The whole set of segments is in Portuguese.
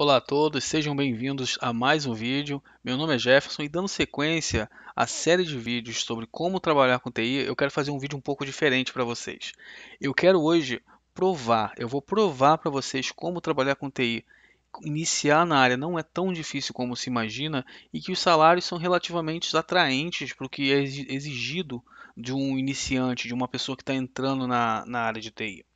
Olá a todos, sejam bem-vindos a mais um vídeo. Meu nome é Jefferson e dando sequência à série de vídeos sobre como trabalhar com TI, eu quero fazer um vídeo um pouco diferente para vocês. Eu quero hoje provar, eu vou provar para vocês como trabalhar com TI. Iniciar na área não é tão difícil como se imagina e que os salários são relativamente atraentes para o que é exigido de um iniciante, de uma pessoa que está entrando na, na área de TI.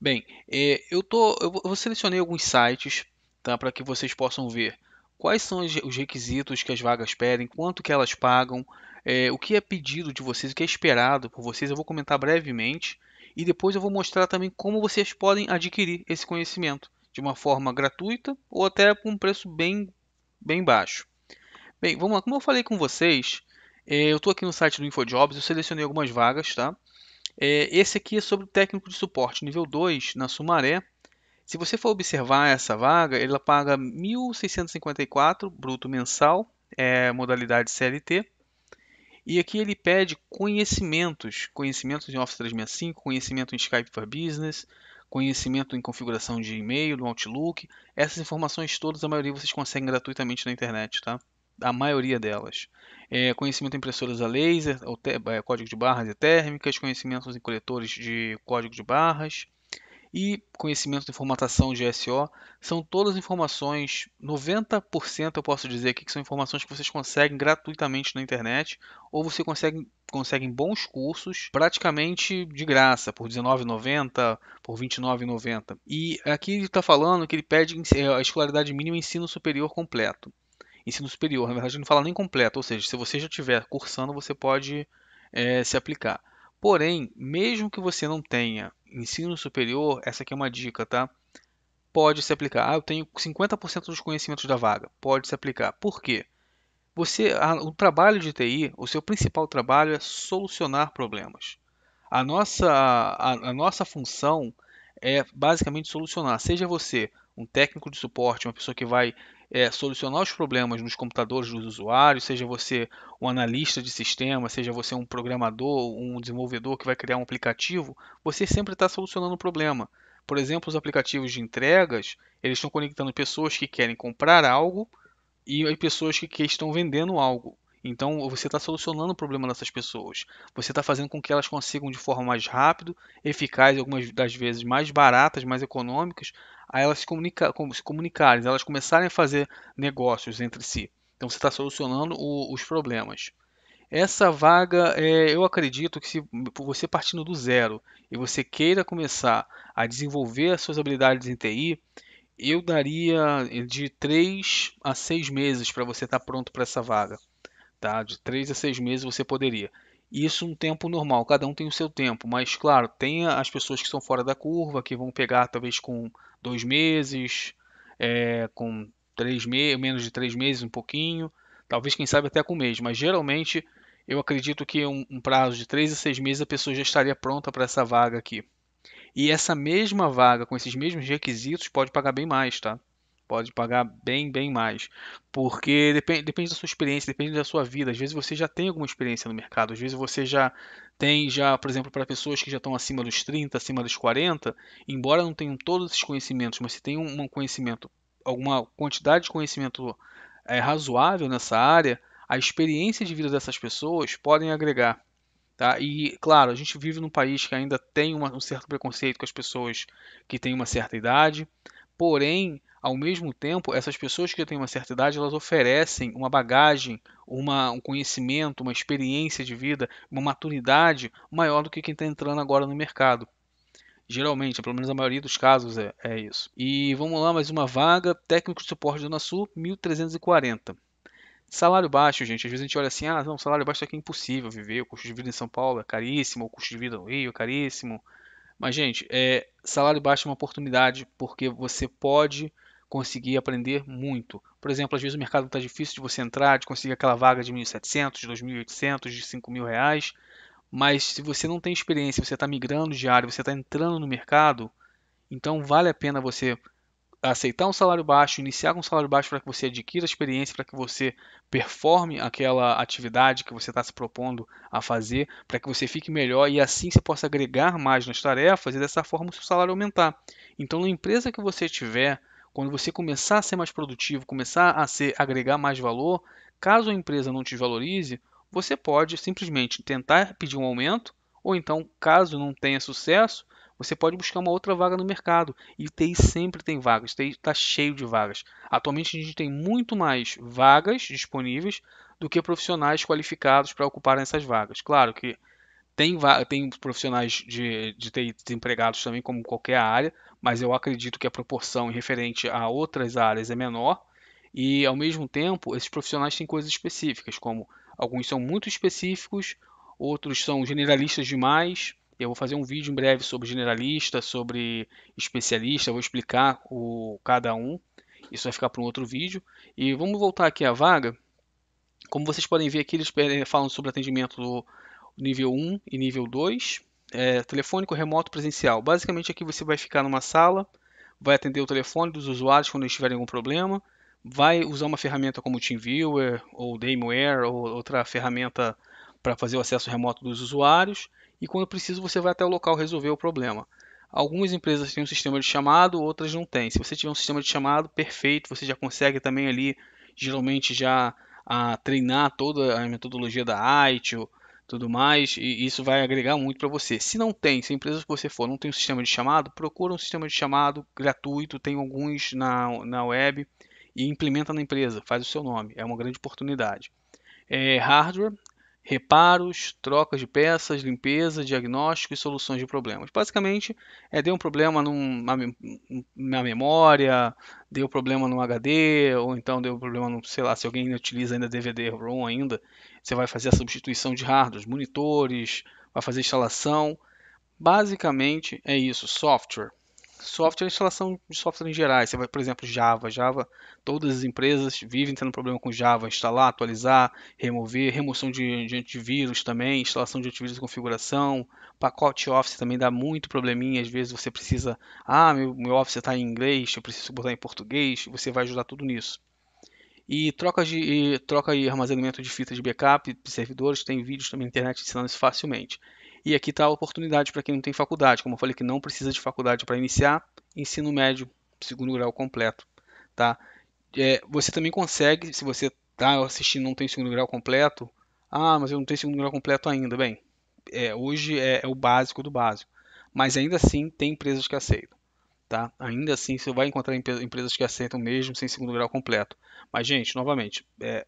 Bem, eh, eu, tô, eu, eu selecionei alguns sites tá? para que vocês possam ver quais são os requisitos que as vagas pedem, quanto que elas pagam, é, o que é pedido de vocês, o que é esperado por vocês. Eu vou comentar brevemente e depois eu vou mostrar também como vocês podem adquirir esse conhecimento de uma forma gratuita ou até com um preço bem, bem baixo. Bem, vamos lá. Como eu falei com vocês, é, eu estou aqui no site do InfoJobs, eu selecionei algumas vagas, tá? É, esse aqui é sobre técnico de suporte nível 2 na Sumaré, se você for observar essa vaga, ela paga 1.654 bruto mensal, é, modalidade CLT. E aqui ele pede conhecimentos, conhecimentos em Office 365, conhecimento em Skype for Business, conhecimento em configuração de e-mail, no Outlook. Essas informações todas, a maioria vocês conseguem gratuitamente na internet, tá? A maioria delas. É, conhecimento em impressoras a laser, ou te, é, código de barras e térmicas, conhecimentos em coletores de código de barras, e conhecimento de formatação de SEO são todas informações, 90% eu posso dizer aqui que são informações que vocês conseguem gratuitamente na internet ou você consegue conseguem bons cursos praticamente de graça, por R$19,90, por R$29,90. E aqui ele está falando que ele pede é, a escolaridade mínima ensino superior completo. Ensino superior, na verdade, ele não fala nem completo, ou seja, se você já estiver cursando, você pode é, se aplicar. Porém, mesmo que você não tenha ensino superior, essa aqui é uma dica, tá? Pode se aplicar. Ah, eu tenho 50% dos conhecimentos da vaga. Pode se aplicar. Por quê? Você, o trabalho de TI, o seu principal trabalho é solucionar problemas. A nossa, a, a nossa função é basicamente solucionar. Seja você um técnico de suporte, uma pessoa que vai é, solucionar os problemas nos computadores dos usuários, seja você um analista de sistema, seja você um programador, um desenvolvedor que vai criar um aplicativo, você sempre está solucionando o problema. Por exemplo, os aplicativos de entregas, eles estão conectando pessoas que querem comprar algo e pessoas que, que estão vendendo algo. Então você está solucionando o problema dessas pessoas. Você está fazendo com que elas consigam de forma mais rápida, eficaz, algumas das vezes mais baratas, mais econômicas, a elas se, comunica se comunicarem, elas começarem a fazer negócios entre si. Então você está solucionando o, os problemas. Essa vaga, é, eu acredito que se você partindo do zero e você queira começar a desenvolver as suas habilidades em TI, eu daria de 3 a 6 meses para você estar tá pronto para essa vaga tá? De 3 a 6 meses você poderia. Isso um tempo normal, cada um tem o seu tempo, mas claro, tem as pessoas que são fora da curva, que vão pegar talvez com dois meses, é, com três meses menos de três meses, um pouquinho, talvez quem sabe até com um mês, mas geralmente eu acredito que um, um prazo de três a seis meses a pessoa já estaria pronta para essa vaga aqui. E essa mesma vaga, com esses mesmos requisitos, pode pagar bem mais, tá? Pode pagar bem, bem mais. Porque depende, depende da sua experiência, depende da sua vida. Às vezes você já tem alguma experiência no mercado, às vezes você já tem já, por exemplo, para pessoas que já estão acima dos 30, acima dos 40, embora não tenham todos esses conhecimentos, mas se tem um conhecimento, alguma quantidade de conhecimento é, razoável nessa área, a experiência de vida dessas pessoas podem agregar. Tá? E, claro, a gente vive num país que ainda tem uma, um certo preconceito com as pessoas que têm uma certa idade, porém, ao mesmo tempo, essas pessoas que já têm uma certa idade, elas oferecem uma bagagem, uma, um conhecimento, uma experiência de vida, uma maturidade maior do que quem está entrando agora no mercado. Geralmente, pelo menos a maioria dos casos é, é isso. E vamos lá, mais uma vaga, técnico de suporte do Sul, 1340. Salário baixo, gente. Às vezes a gente olha assim, ah, não, salário baixo aqui é, é impossível viver, o custo de vida em São Paulo é caríssimo, o custo de vida no Rio é caríssimo. Mas, gente, é, salário baixo é uma oportunidade, porque você pode conseguir aprender muito. Por exemplo, às vezes o mercado está difícil de você entrar, de conseguir aquela vaga de 1.700, de 2.800, de 5.000 reais, mas se você não tem experiência, você está migrando diário, você está entrando no mercado, então vale a pena você aceitar um salário baixo, iniciar com um salário baixo para que você adquira experiência, para que você performe aquela atividade que você está se propondo a fazer, para que você fique melhor e assim você possa agregar mais nas tarefas e dessa forma o seu salário aumentar. Então, na empresa que você tiver, quando você começar a ser mais produtivo, começar a ser, agregar mais valor, caso a empresa não te valorize, você pode simplesmente tentar pedir um aumento, ou então, caso não tenha sucesso, você pode buscar uma outra vaga no mercado. E tem sempre tem vagas, está cheio de vagas. Atualmente a gente tem muito mais vagas disponíveis do que profissionais qualificados para ocupar essas vagas. Claro que tem, tem profissionais de, de TI desempregados também, como qualquer área, mas eu acredito que a proporção referente a outras áreas é menor. E, ao mesmo tempo, esses profissionais têm coisas específicas, como alguns são muito específicos, outros são generalistas demais. Eu vou fazer um vídeo em breve sobre generalista, sobre especialista, vou explicar o cada um. Isso vai ficar para um outro vídeo. E vamos voltar aqui à vaga. Como vocês podem ver aqui, eles eh, falam sobre atendimento do nível 1 e nível 2, é, telefônico, remoto, presencial. Basicamente aqui você vai ficar numa sala, vai atender o telefone dos usuários quando eles tiverem algum problema, vai usar uma ferramenta como o TeamViewer ou Dameware ou outra ferramenta para fazer o acesso remoto dos usuários e quando preciso você vai até o local resolver o problema. Algumas empresas têm um sistema de chamado, outras não têm. Se você tiver um sistema de chamado, perfeito, você já consegue também ali geralmente já a, ah, treinar toda a metodologia da ITIL, tudo mais, e isso vai agregar muito para você. Se não tem, se a empresa que você for não tem um sistema de chamado, procura um sistema de chamado gratuito, tem alguns na, na web e implementa na empresa, faz o seu nome, é uma grande oportunidade. É, hardware, reparos, trocas de peças, limpeza, diagnóstico e soluções de problemas. Basicamente, é deu um problema numa, numa memória, deu problema no HD, ou então deu problema no, sei lá, se alguém utiliza ainda DVD-ROM ainda, você vai fazer a substituição de hardware, monitores, vai fazer instalação. Basicamente é isso, software software, instalação de software em geral. Você vai, por exemplo, Java. Java, todas as empresas vivem tendo problema com Java, instalar, atualizar, remover, remoção de, de antivírus também, instalação de antivírus de configuração, pacote Office também dá muito probleminha. Às vezes você precisa, ah, meu, meu Office está em inglês, eu preciso botar em português. Você vai ajudar tudo nisso. E troca, de, e troca e armazenamento de fitas de backup de servidores, tem vídeos também na internet ensinando isso facilmente. E aqui está a oportunidade para quem não tem faculdade, como eu falei que não precisa de faculdade para iniciar, ensino médio, segundo grau completo, tá? É, você também consegue, se você está assistindo não tem segundo grau completo, ah, mas eu não tenho segundo grau completo ainda, bem, é, hoje é, é o básico do básico, mas ainda assim tem empresas que aceitam. Tá? Ainda assim, você vai encontrar empresas que aceitam mesmo sem segundo grau completo. Mas, gente, novamente, é,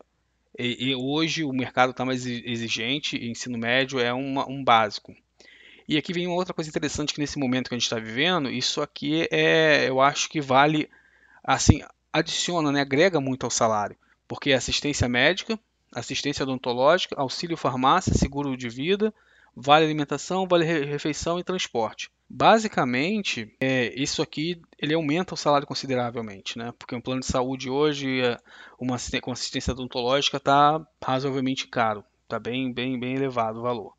e, e hoje o mercado está mais exigente, e ensino médio é uma, um básico. E aqui vem uma outra coisa interessante que nesse momento que a gente está vivendo, isso aqui é, eu acho que vale, assim, adiciona, né, agrega muito ao salário, porque assistência médica, assistência odontológica, auxílio farmácia, seguro de vida, vale alimentação, vale refeição e transporte. Basicamente, é, isso aqui ele aumenta o salário consideravelmente, né? Porque um plano de saúde hoje, é, uma assistência, com assistência odontológica, está razoavelmente caro, está bem, bem, bem elevado o valor.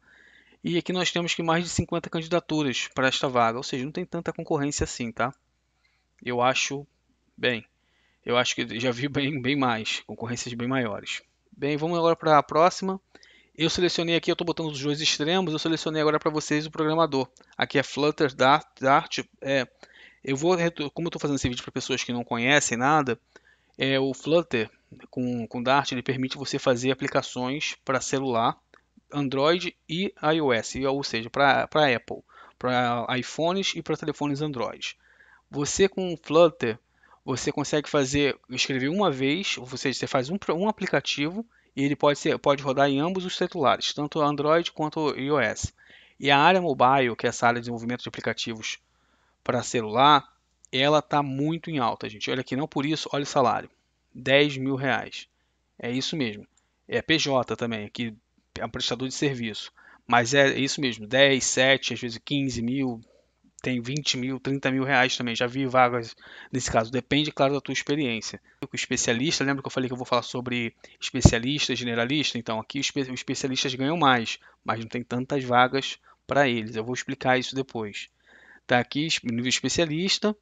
E aqui nós temos que mais de 50 candidaturas para esta vaga, ou seja, não tem tanta concorrência assim, tá? Eu acho, bem, eu acho que já vi bem, bem mais, concorrências bem maiores. Bem, vamos agora para a próxima eu selecionei aqui, eu estou botando os dois extremos, eu selecionei agora para vocês o programador. Aqui é Flutter, Dart, Dart é, eu vou, como eu estou fazendo esse vídeo para pessoas que não conhecem nada, é, o Flutter com, com Dart ele permite você fazer aplicações para celular, Android e iOS, ou seja, para Apple, para iPhones e para telefones Android. Você com o Flutter, você consegue fazer, escrever uma vez, ou seja, você faz um, um aplicativo e ele pode, ser, pode rodar em ambos os celulares, tanto Android quanto iOS. E a área mobile, que é essa área de desenvolvimento de aplicativos para celular, ela está muito em alta, gente. Olha aqui, não por isso, olha o salário. 10 mil reais. É isso mesmo. É PJ também, que é um prestador de serviço. Mas é isso mesmo, 10, 7, às vezes 15 mil, tem 20 mil, 30 mil reais também. Já vi vagas nesse caso. Depende, claro, da tua experiência. O especialista, lembra que eu falei que eu vou falar sobre especialista, generalista? Então, aqui os especialistas ganham mais, mas não tem tantas vagas para eles. Eu vou explicar isso depois. Tá aqui, nível especialista,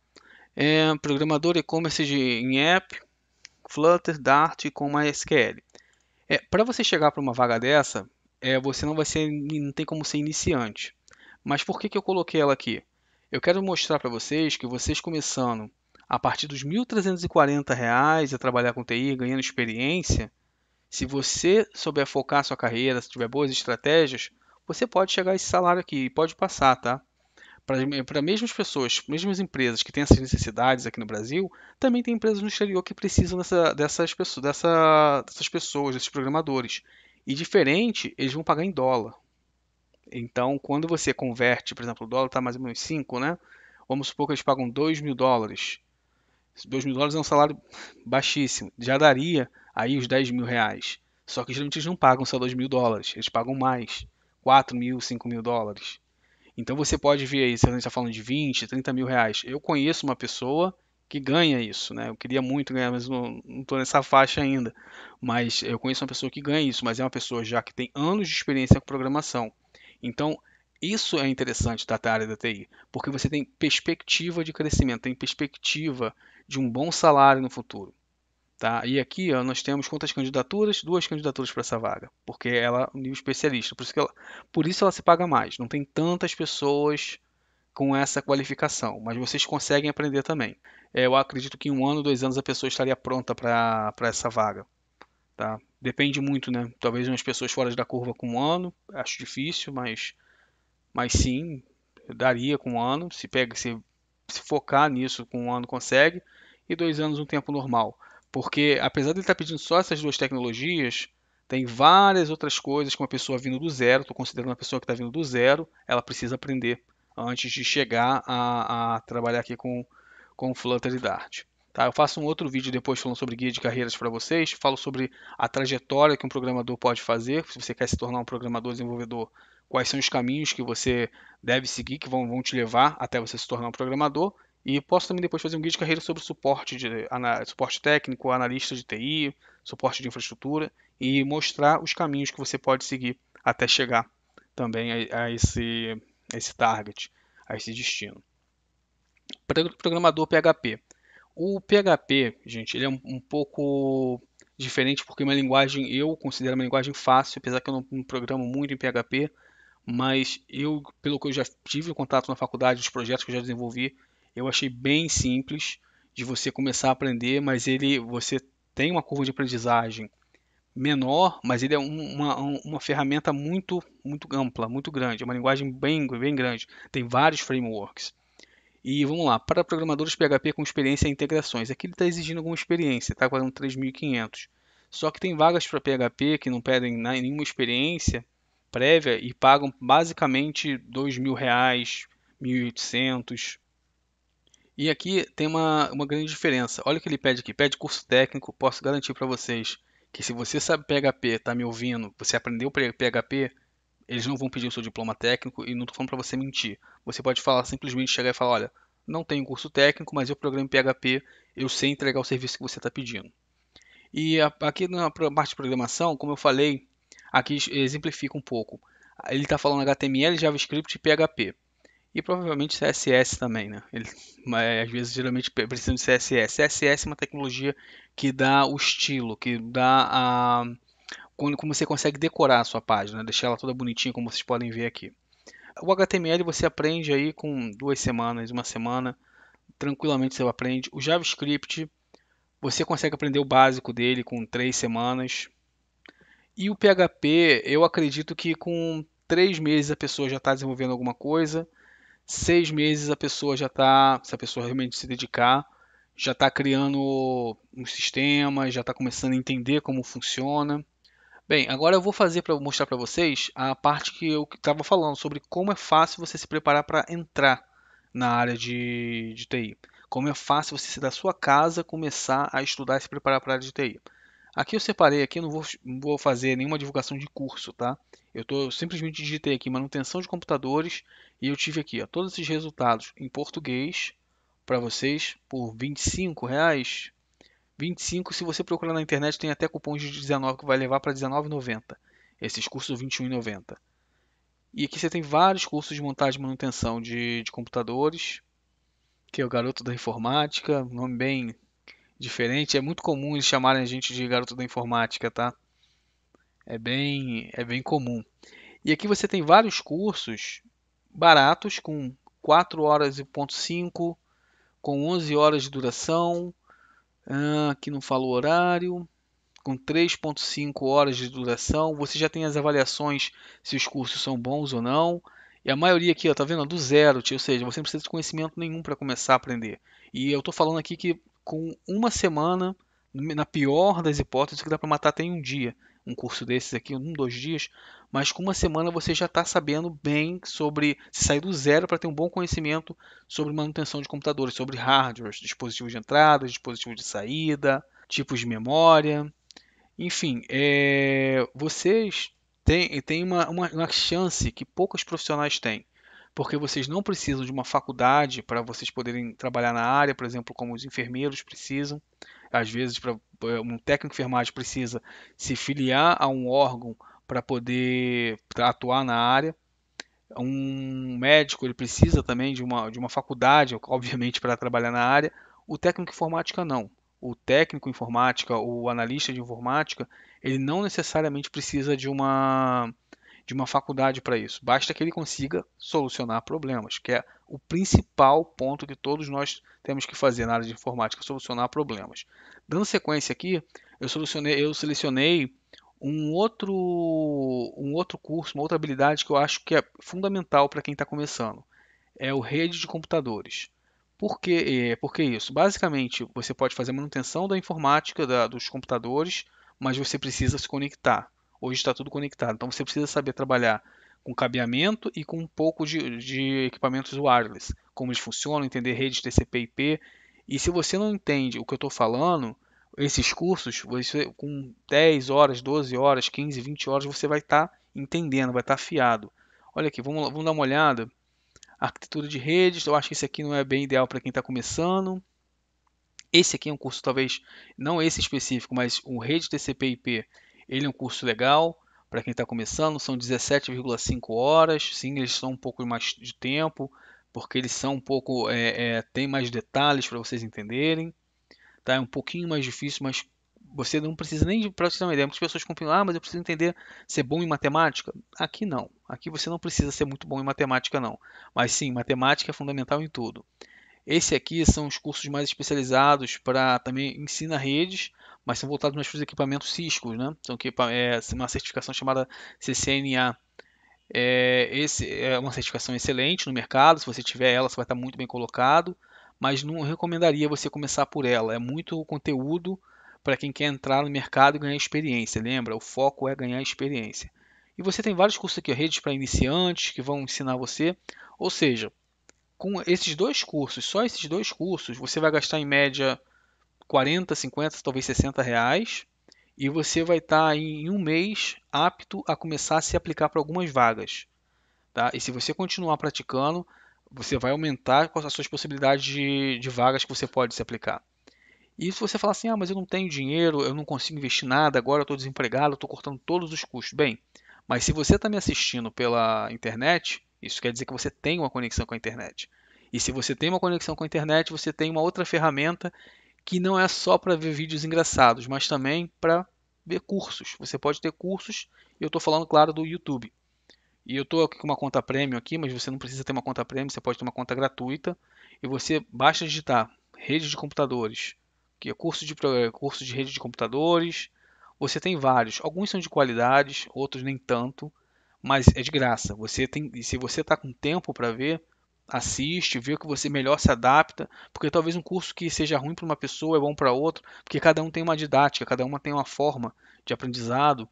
é, programador e-commerce em app, Flutter, Dart com MySQL. É, para você chegar para uma vaga dessa, é, você não vai ser, não tem como ser iniciante. Mas por que, que eu coloquei ela aqui? Eu quero mostrar para vocês que vocês começando a partir dos R$ 1.340 a trabalhar com TI, ganhando experiência, se você souber focar sua carreira, se tiver boas estratégias, você pode chegar a esse salário aqui, pode passar, tá? Para mesmas pessoas, mesmas empresas que têm essas necessidades aqui no Brasil, também tem empresas no exterior que precisam dessa, dessas, pessoas, dessa, dessas pessoas, desses programadores. E diferente, eles vão pagar em dólar. Então, quando você converte, por exemplo, o dólar está mais ou menos 5, né? Vamos supor que eles pagam 2 mil dólares. 2 mil dólares é um salário baixíssimo. Já daria aí os 10 mil reais. Só que geralmente eles não pagam só 2 mil dólares. Eles pagam mais. 4 mil, 5 mil dólares. Então você pode ver aí, se a gente está falando de 20, 30 mil reais. Eu conheço uma pessoa que ganha isso, né? Eu queria muito ganhar, mas não estou nessa faixa ainda. Mas eu conheço uma pessoa que ganha isso, mas é uma pessoa já que tem anos de experiência com programação. Então, isso é interessante da área da TI, porque você tem perspectiva de crescimento, tem perspectiva de um bom salário no futuro. Tá? E aqui ó, nós temos quantas candidaturas? Duas candidaturas para essa vaga, porque ela é um nível especialista, por isso, ela, por isso ela se paga mais. Não tem tantas pessoas com essa qualificação, mas vocês conseguem aprender também. É, eu acredito que em um ano, dois anos, a pessoa estaria pronta para essa vaga. Tá? Depende muito, né? Talvez umas pessoas fora da curva com um ano, acho difícil, mas, mas sim, daria com um ano. Se pega, se, se focar nisso, com um ano consegue. E dois anos, um tempo normal. Porque apesar de ele estar tá pedindo só essas duas tecnologias, tem várias outras coisas que uma pessoa vindo do zero, estou considerando uma pessoa que está vindo do zero, ela precisa aprender antes de chegar a, a trabalhar aqui com, com Flutter e Dart. Tá? Eu faço um outro vídeo depois falando sobre guia de carreiras para vocês, falo sobre a trajetória que um programador pode fazer, se você quer se tornar um programador desenvolvedor, quais são os caminhos que você deve seguir, que vão, vão te levar até você se tornar um programador, e posso também depois fazer um guia de carreira sobre suporte, de, ana, suporte técnico, analista de TI, suporte de infraestrutura e mostrar os caminhos que você pode seguir até chegar também a, a esse, a esse target, a esse destino. Programador PHP. O PHP, gente, ele é um, um pouco diferente porque é uma linguagem, eu considero uma linguagem fácil, apesar que eu não, não programo muito em PHP, mas eu, pelo que eu já tive contato na faculdade, os projetos que eu já desenvolvi, eu achei bem simples de você começar a aprender, mas ele, você tem uma curva de aprendizagem menor, mas ele é uma, uma ferramenta muito, muito ampla, muito grande, é uma linguagem bem, bem grande. Tem vários frameworks. E vamos lá, para programadores PHP com experiência em integrações, aqui ele está exigindo alguma experiência, está com 3.500. Só que tem vagas para PHP que não pedem nenhuma experiência prévia e pagam basicamente R$ 2.000, 1.800. E aqui tem uma, uma grande diferença. Olha o que ele pede aqui, pede curso técnico, posso garantir para vocês que se você sabe PHP, está me ouvindo, você aprendeu PHP, eles não vão pedir o seu diploma técnico e não estou falando para você mentir. Você pode falar simplesmente chegar e falar, olha, não tenho curso técnico, mas eu programo PHP, eu sei entregar o serviço que você está pedindo. E aqui na parte de programação, como eu falei, aqui exemplifica um pouco. Ele está falando HTML, JavaScript e PHP. E provavelmente CSS também, né? Ele, mas, às vezes, geralmente, precisam de CSS. CSS é uma tecnologia que dá o estilo, que dá a quando como você consegue decorar a sua página, deixar ela toda bonitinha, como vocês podem ver aqui. O HTML você aprende aí com duas semanas, uma semana, tranquilamente você aprende. O JavaScript você consegue aprender o básico dele com três semanas. E o PHP, eu acredito que com três meses a pessoa já está desenvolvendo alguma coisa, seis meses a pessoa já está, se a pessoa realmente se dedicar, já está criando um sistema, já está começando a entender como funciona. Bem, agora eu vou fazer para mostrar para vocês a parte que eu estava falando sobre como é fácil você se preparar para entrar na área de, de TI. Como é fácil você da sua casa começar a estudar e se preparar para a área de TI. Aqui eu separei aqui, eu não vou, não vou fazer nenhuma divulgação de curso, tá? Eu, tô, simplesmente digitei aqui manutenção de computadores e eu tive aqui ó, todos esses resultados em português para vocês por 25 reais 25, se você procurar na internet, tem até cupons de 19 que vai levar para 19,90. Esses cursos 21,90. E aqui você tem vários cursos de montagem e manutenção de, de computadores, que é o Garoto da Informática, nome bem diferente. É muito comum eles chamarem a gente de Garoto da Informática, tá? É bem, é bem comum. E aqui você tem vários cursos baratos, com 4 horas e ponto 5, com 11 horas de duração, ah, aqui não fala o horário. Com 3,5 horas de duração, você já tem as avaliações se os cursos são bons ou não. E a maioria aqui, ó, tá vendo? Do zero, ou seja, você não precisa de conhecimento nenhum para começar a aprender. E eu estou falando aqui que com uma semana, na pior das hipóteses, que dá para matar até em um dia. Um curso desses aqui, um, dois dias, mas com uma semana você já está sabendo bem sobre sair do zero para ter um bom conhecimento sobre manutenção de computadores, sobre hardware, dispositivos de entrada, dispositivos de saída, tipos de memória. Enfim, é, vocês têm, têm uma, uma, uma chance que poucos profissionais têm porque vocês não precisam de uma faculdade para vocês poderem trabalhar na área, por exemplo, como os enfermeiros precisam. Às vezes, pra, é, um técnico de enfermagem precisa se filiar a um órgão para poder atuar na área. Um médico ele precisa também de uma, de uma faculdade, obviamente, para trabalhar na área. O técnico informática não. O técnico informática, o analista de informática, ele não necessariamente precisa de uma de uma faculdade para isso. Basta que ele consiga solucionar problemas, que é o principal ponto que todos nós temos que fazer na área de informática, solucionar problemas. Dando sequência aqui, eu, eu selecionei um outro, um outro curso, uma outra habilidade que eu acho que é fundamental para quem está começando é o rede de computadores. Por que, é, por que isso? Basicamente, você pode fazer manutenção da informática da, dos computadores, mas você precisa se conectar. Hoje está tudo conectado, então você precisa saber trabalhar com cabeamento e com um pouco de, de equipamentos wireless, como eles funcionam, entender redes TCP/IP. E se você não entende o que eu estou falando, esses cursos, você com 10 horas, 12 horas, 15, 20 horas, você vai estar tá entendendo, vai estar tá Olha aqui, vamos, vamos dar uma olhada. Arquitetura de redes, eu acho que esse aqui não é bem ideal para quem está começando. Esse aqui é um curso, talvez, não esse específico, mas o Rede TCP/IP, ele é um curso legal para quem está começando. São 17,5 horas, sim, eles são um pouco mais de tempo, porque eles são um pouco, é, é, tem mais detalhes para vocês entenderem. Tá? É um pouquinho mais difícil, mas você não precisa nem, para você ter uma ideia, muitas pessoas compram ah, mas eu preciso entender ser bom em matemática. Aqui não. Aqui você não precisa ser muito bom em matemática, não. Mas sim, matemática é fundamental em tudo. Esse aqui são os cursos mais especializados para também ensina redes, mas são voltados mais para os equipamentos Cisco, né? São é assim, uma certificação chamada CCNA. É, esse é uma certificação excelente no mercado. Se você tiver ela, você vai estar muito bem colocado mas não recomendaria você começar por ela. É muito conteúdo para quem quer entrar no mercado e ganhar experiência. Lembra? O foco é ganhar experiência. E você tem vários cursos aqui, redes para iniciantes, que vão ensinar você. Ou seja, com esses dois cursos, só esses dois cursos, você vai gastar em média 40, 50, talvez 60 reais. E você vai estar tá, em um mês apto a começar a se aplicar para algumas vagas. Tá? E se você continuar praticando, você vai aumentar as suas possibilidades de, de vagas que você pode se aplicar. E se você falar assim, ah, mas eu não tenho dinheiro, eu não consigo investir nada, agora eu estou desempregado, estou cortando todos os custos. Bem, mas se você está me assistindo pela internet, isso quer dizer que você tem uma conexão com a internet. E se você tem uma conexão com a internet, você tem uma outra ferramenta que não é só para ver vídeos engraçados, mas também para ver cursos. Você pode ter cursos, eu estou falando, claro, do YouTube. E eu estou com uma conta premium aqui, mas você não precisa ter uma conta premium, você pode ter uma conta gratuita. E você basta digitar rede de computadores, que é curso de, é, curso de rede de computadores. Você tem vários, alguns são de qualidades, outros nem tanto, mas é de graça. Você tem, e se você está com tempo para ver, assiste, vê o que você melhor se adapta, porque talvez um curso que seja ruim para uma pessoa é bom para outra, porque cada um tem uma didática, cada uma tem uma forma de aprendizado,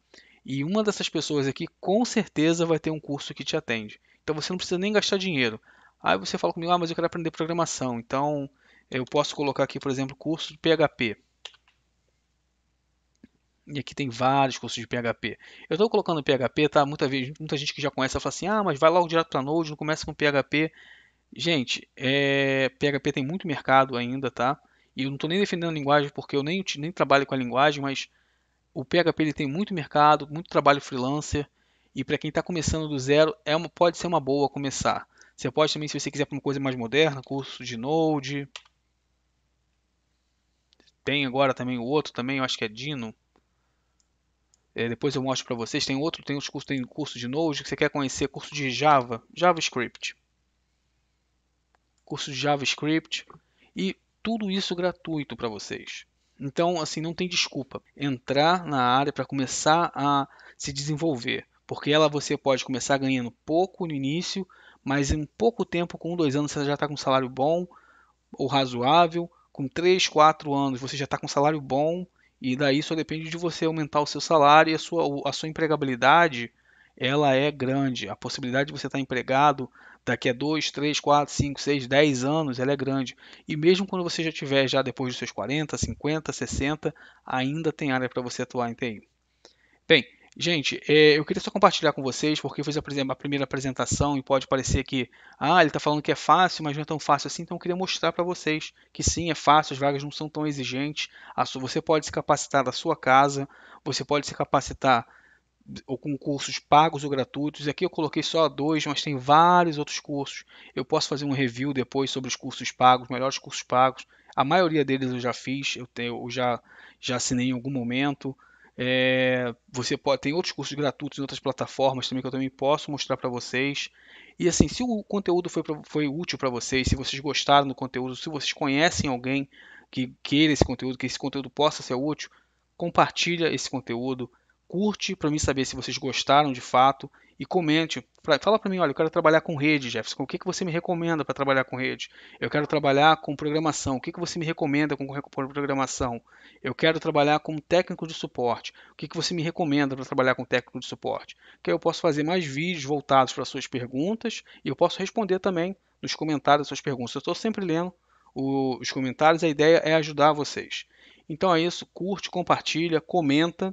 e uma dessas pessoas aqui com certeza vai ter um curso que te atende. Então você não precisa nem gastar dinheiro. Aí você fala comigo, ah, mas eu quero aprender programação. Então eu posso colocar aqui, por exemplo, curso de PHP. E aqui tem vários cursos de PHP. Eu estou colocando PHP, tá? Muita, vez, muita gente que já conhece fala assim, ah, mas vai logo direto para Node, não começa com PHP. Gente, é... PHP tem muito mercado ainda, tá? E eu não estou nem defendendo a linguagem porque eu nem, nem trabalho com a linguagem, mas o PHP ele tem muito mercado, muito trabalho freelancer e para quem está começando do zero é uma, pode ser uma boa começar. Você pode também, se você quiser para uma coisa mais moderna, curso de Node. Tem agora também o outro também, eu acho que é Dino. É, depois eu mostro para vocês. Tem outro, tem os cursos, tem curso de Node que você quer conhecer, curso de Java, JavaScript, curso de JavaScript e tudo isso gratuito para vocês. Então, assim, não tem desculpa entrar na área para começar a se desenvolver, porque ela você pode começar ganhando pouco no início, mas em pouco tempo, com um, dois anos, você já está com um salário bom ou razoável, com três, quatro anos, você já está com um salário bom, e daí só depende de você aumentar o seu salário e a sua, a sua empregabilidade, ela é grande. A possibilidade de você estar tá empregado, daqui a 2, 3, 4, 5, 6, 10 anos, ela é grande. E mesmo quando você já tiver já depois dos seus 40, 50, 60, ainda tem área para você atuar em TI. Bem, gente, é, eu queria só compartilhar com vocês, porque eu fiz a, a primeira apresentação e pode parecer que, ah, ele está falando que é fácil, mas não é tão fácil assim, então eu queria mostrar para vocês que sim, é fácil, as vagas não são tão exigentes, você pode se capacitar da sua casa, você pode se capacitar ou com cursos pagos ou gratuitos. Aqui eu coloquei só dois, mas tem vários outros cursos. Eu posso fazer um review depois sobre os cursos pagos, melhores cursos pagos. A maioria deles eu já fiz, eu tenho, eu já já assinei em algum momento. É, você pode tem outros cursos gratuitos em outras plataformas também que eu também posso mostrar para vocês. E assim, se o conteúdo foi, pra, foi útil para vocês, se vocês gostaram do conteúdo, se vocês conhecem alguém que queira esse conteúdo, que esse conteúdo possa ser útil, compartilha esse conteúdo Curte para mim saber se vocês gostaram de fato e comente. Fala para mim, olha, eu quero trabalhar com rede, Jefferson. O que, que você me recomenda para trabalhar com rede? Eu quero trabalhar com programação. O que, que você me recomenda com programação? Eu quero trabalhar como técnico de suporte. O que, que você me recomenda para trabalhar com técnico de suporte? Que aí eu posso fazer mais vídeos voltados para suas perguntas e eu posso responder também nos comentários suas perguntas. Eu estou sempre lendo os comentários. A ideia é ajudar vocês. Então é isso. Curte, compartilha, comenta